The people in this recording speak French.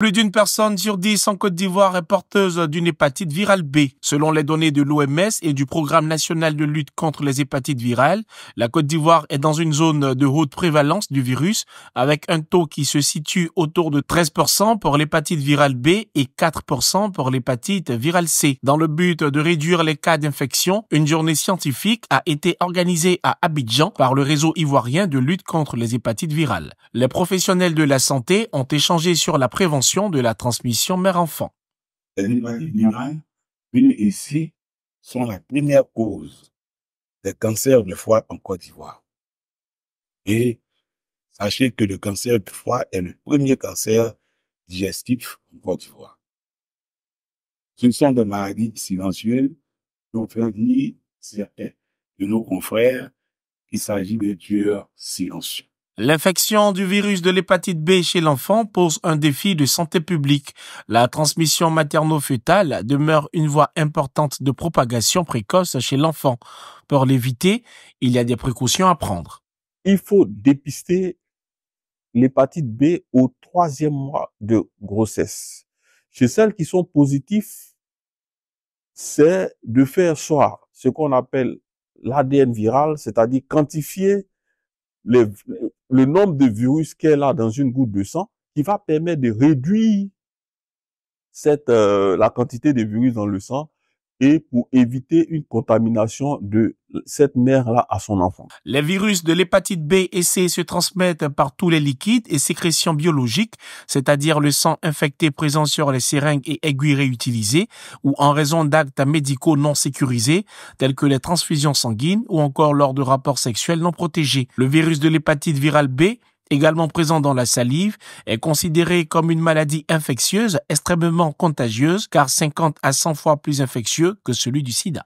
Plus d'une personne sur dix en Côte d'Ivoire est porteuse d'une hépatite virale B. Selon les données de l'OMS et du Programme national de lutte contre les hépatites virales, la Côte d'Ivoire est dans une zone de haute prévalence du virus, avec un taux qui se situe autour de 13% pour l'hépatite virale B et 4% pour l'hépatite virale C. Dans le but de réduire les cas d'infection, une journée scientifique a été organisée à Abidjan par le réseau ivoirien de lutte contre les hépatites virales. Les professionnels de la santé ont échangé sur la prévention de la transmission mère-enfant. Les virales venus ici sont la première cause des cancers de foie en Côte d'Ivoire. Et sachez que le cancer du foie est le premier cancer digestif en Côte d'Ivoire. Ce sont des maladies silencieuses dont fait dire certains de nos confrères qu'il s'agit de tueurs silencieux. L'infection du virus de l'hépatite B chez l'enfant pose un défi de santé publique. La transmission materno-fœtale demeure une voie importante de propagation précoce chez l'enfant. Pour l'éviter, il y a des précautions à prendre. Il faut dépister l'hépatite B au troisième mois de grossesse. Chez celles qui sont positives, c'est de faire soir ce qu'on appelle l'ADN viral, c'est-à-dire quantifier les, le nombre de virus qu'elle a dans une goutte de sang qui va permettre de réduire cette, euh, la quantité de virus dans le sang et pour éviter une contamination de cette mère-là à son enfant. Les virus de l'hépatite B et C se transmettent par tous les liquides et sécrétions biologiques, c'est-à-dire le sang infecté présent sur les seringues et aiguilles réutilisées, ou en raison d'actes médicaux non sécurisés, tels que les transfusions sanguines ou encore lors de rapports sexuels non protégés. Le virus de l'hépatite virale B également présent dans la salive, est considéré comme une maladie infectieuse extrêmement contagieuse car 50 à 100 fois plus infectieux que celui du sida.